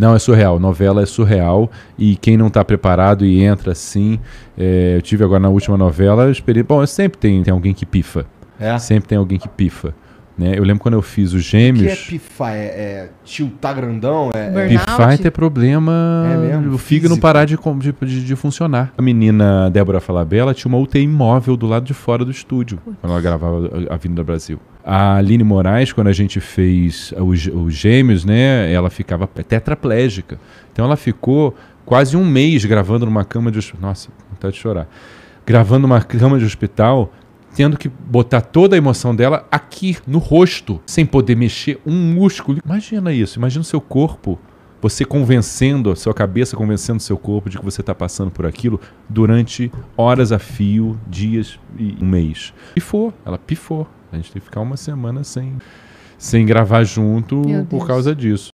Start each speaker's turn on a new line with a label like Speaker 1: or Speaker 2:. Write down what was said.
Speaker 1: Não, é surreal. Novela é surreal e quem não está preparado e entra assim. É, eu tive agora na última novela, eu esperei. Bom, sempre tem, tem alguém que pifa. É? Sempre tem alguém que pifa. Né? Eu lembro quando eu fiz os gêmeos. O que
Speaker 2: é pifar? É, é tiltar tá grandão? É, é Burnout? pifar é ter problema. É mesmo? O
Speaker 1: fígado não parar de, de, de, funcionar. A menina Débora Falabella tinha uma UTI móvel do lado de fora do estúdio, Putz. quando ela gravava a do Brasil. A Aline Moraes, quando a gente fez os, os gêmeos, né? Ela ficava tetraplégica. Então ela ficou quase um mês gravando numa cama de. Nossa, vontade de chorar. Gravando numa cama de hospital tendo que botar toda a emoção dela aqui no rosto, sem poder mexer um músculo. Imagina isso, imagina o seu corpo, você convencendo a sua cabeça, convencendo o seu corpo de que você está passando por aquilo durante horas a fio, dias e um mês. Pifou, ela pifou. A gente tem que ficar uma semana sem, sem gravar junto por causa disso.